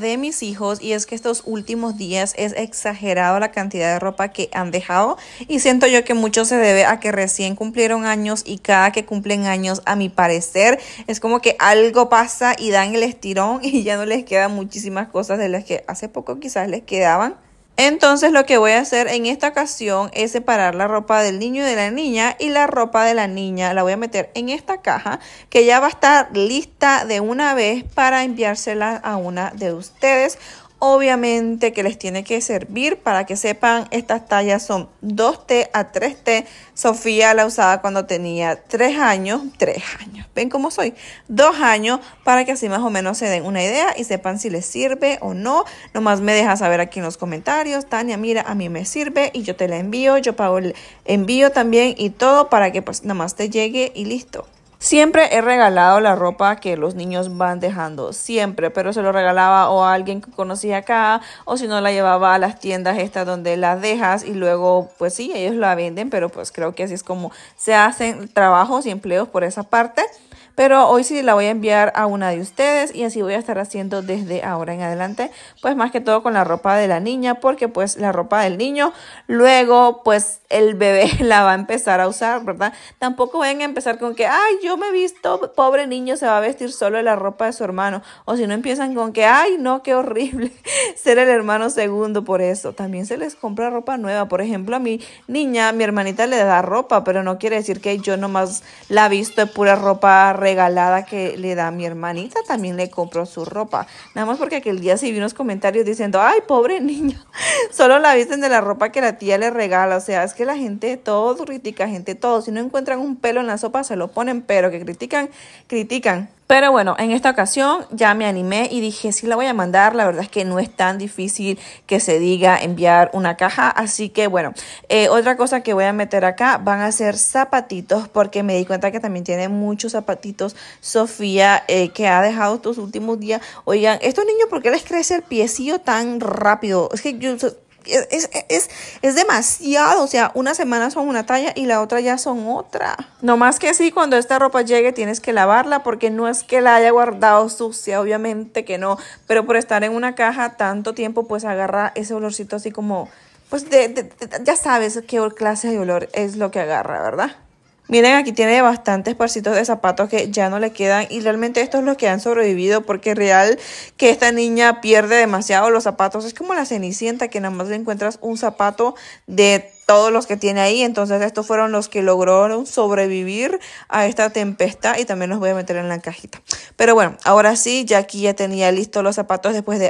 de mis hijos y es que estos últimos días es exagerado la cantidad de ropa que han dejado y siento yo que mucho se debe a que recién cumplieron años y cada que cumplen años a mi parecer es como que algo pasa y dan el estirón y ya no les quedan muchísimas cosas de las que hace poco quizás les quedaban. Entonces lo que voy a hacer en esta ocasión es separar la ropa del niño y de la niña y la ropa de la niña la voy a meter en esta caja que ya va a estar lista de una vez para enviársela a una de ustedes obviamente que les tiene que servir para que sepan estas tallas son 2T a 3T. Sofía la usaba cuando tenía 3 años, 3 años, ven cómo soy, 2 años para que así más o menos se den una idea y sepan si les sirve o no. Nomás me deja saber aquí en los comentarios, Tania, mira, a mí me sirve y yo te la envío, yo pago el envío también y todo para que pues nomás te llegue y listo. Siempre he regalado la ropa que los niños van dejando, siempre, pero se lo regalaba o a alguien que conocía acá, o si no la llevaba a las tiendas estas donde las dejas y luego, pues sí, ellos la venden, pero pues creo que así es como se hacen trabajos y empleos por esa parte pero hoy sí la voy a enviar a una de ustedes y así voy a estar haciendo desde ahora en adelante, pues más que todo con la ropa de la niña, porque pues la ropa del niño, luego pues el bebé la va a empezar a usar, ¿verdad? Tampoco vayan a empezar con que, ay, yo me he visto, pobre niño se va a vestir solo de la ropa de su hermano, o si no empiezan con que, ay, no, qué horrible ser el hermano segundo por eso. También se les compra ropa nueva, por ejemplo, a mi niña, mi hermanita le da ropa, pero no quiere decir que yo nomás la visto de pura ropa regalada que le da mi hermanita, también le compró su ropa. Nada más porque aquel día sí vi unos comentarios diciendo, ay, pobre niño! solo la visten de la ropa que la tía le regala. O sea, es que la gente todo critica, gente todo. Si no encuentran un pelo en la sopa, se lo ponen, pero que critican, critican. Pero bueno, en esta ocasión ya me animé y dije, sí la voy a mandar. La verdad es que no es tan difícil que se diga enviar una caja. Así que bueno, eh, otra cosa que voy a meter acá van a ser zapatitos porque me di cuenta que también tiene muchos zapatitos Sofía eh, que ha dejado estos últimos días. Oigan, estos niños, ¿por qué les crece el piecillo tan rápido? Es que yo es, es, demasiado. O sea, una semana son una talla y la otra ya son otra. No más que sí, cuando esta ropa llegue tienes que lavarla porque no es que la haya guardado sucia, obviamente que no. Pero por estar en una caja tanto tiempo, pues agarra ese olorcito así como, pues ya sabes qué clase de olor es lo que agarra, ¿verdad? Miren, aquí tiene bastantes parcitos de zapatos que ya no le quedan y realmente estos son los que han sobrevivido porque real que esta niña pierde demasiado los zapatos. Es como la cenicienta que nada más le encuentras un zapato de todos los que tiene ahí. Entonces estos fueron los que lograron sobrevivir a esta tempestad y también los voy a meter en la cajita. Pero bueno, ahora sí, ya aquí ya tenía listos los zapatos después de